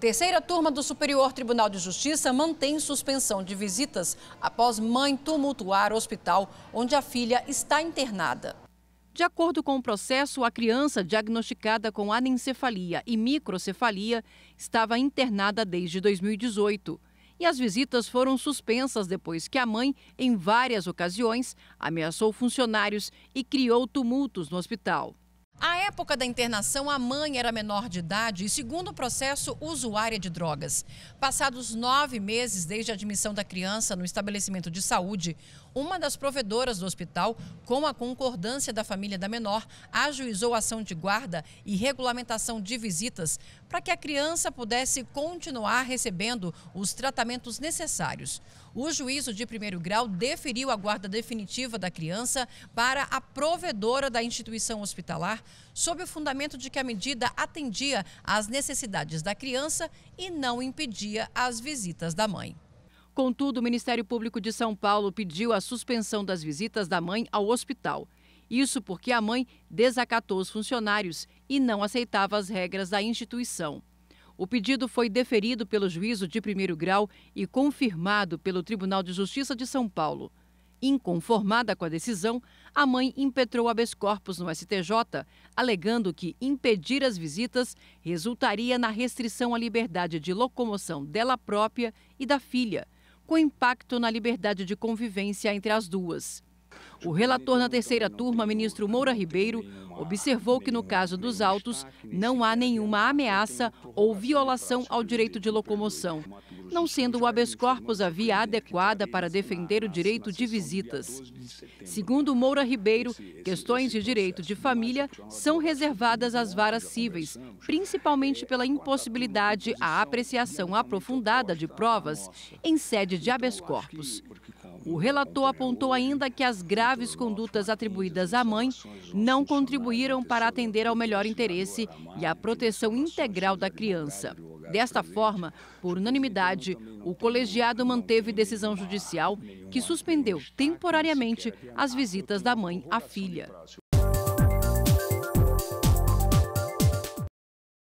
Terceira turma do Superior Tribunal de Justiça mantém suspensão de visitas após mãe tumultuar o hospital onde a filha está internada. De acordo com o processo, a criança diagnosticada com anencefalia e microcefalia estava internada desde 2018. E as visitas foram suspensas depois que a mãe, em várias ocasiões, ameaçou funcionários e criou tumultos no hospital. À época da internação, a mãe era menor de idade e, segundo o processo, usuária de drogas. Passados nove meses desde a admissão da criança no estabelecimento de saúde, uma das provedoras do hospital, com a concordância da família da menor, ajuizou ação de guarda e regulamentação de visitas para que a criança pudesse continuar recebendo os tratamentos necessários. O juízo de primeiro grau deferiu a guarda definitiva da criança para a provedora da instituição hospitalar sob o fundamento de que a medida atendia às necessidades da criança e não impedia as visitas da mãe. Contudo, o Ministério Público de São Paulo pediu a suspensão das visitas da mãe ao hospital. Isso porque a mãe desacatou os funcionários e não aceitava as regras da instituição. O pedido foi deferido pelo juízo de primeiro grau e confirmado pelo Tribunal de Justiça de São Paulo. Inconformada com a decisão, a mãe impetrou habeas corpus no STJ, alegando que impedir as visitas resultaria na restrição à liberdade de locomoção dela própria e da filha, com impacto na liberdade de convivência entre as duas. O relator na terceira turma, ministro Moura Ribeiro, observou que no caso dos autos não há nenhuma ameaça ou violação ao direito de locomoção, não sendo o habeas corpus a via adequada para defender o direito de visitas. Segundo Moura Ribeiro, questões de direito de família são reservadas às varas cíveis, principalmente pela impossibilidade à apreciação aprofundada de provas em sede de habeas corpus. O relator apontou ainda que as graves condutas atribuídas à mãe não contribuíram para atender ao melhor interesse e à proteção integral da criança. Desta forma, por unanimidade, o colegiado manteve decisão judicial que suspendeu temporariamente as visitas da mãe à filha.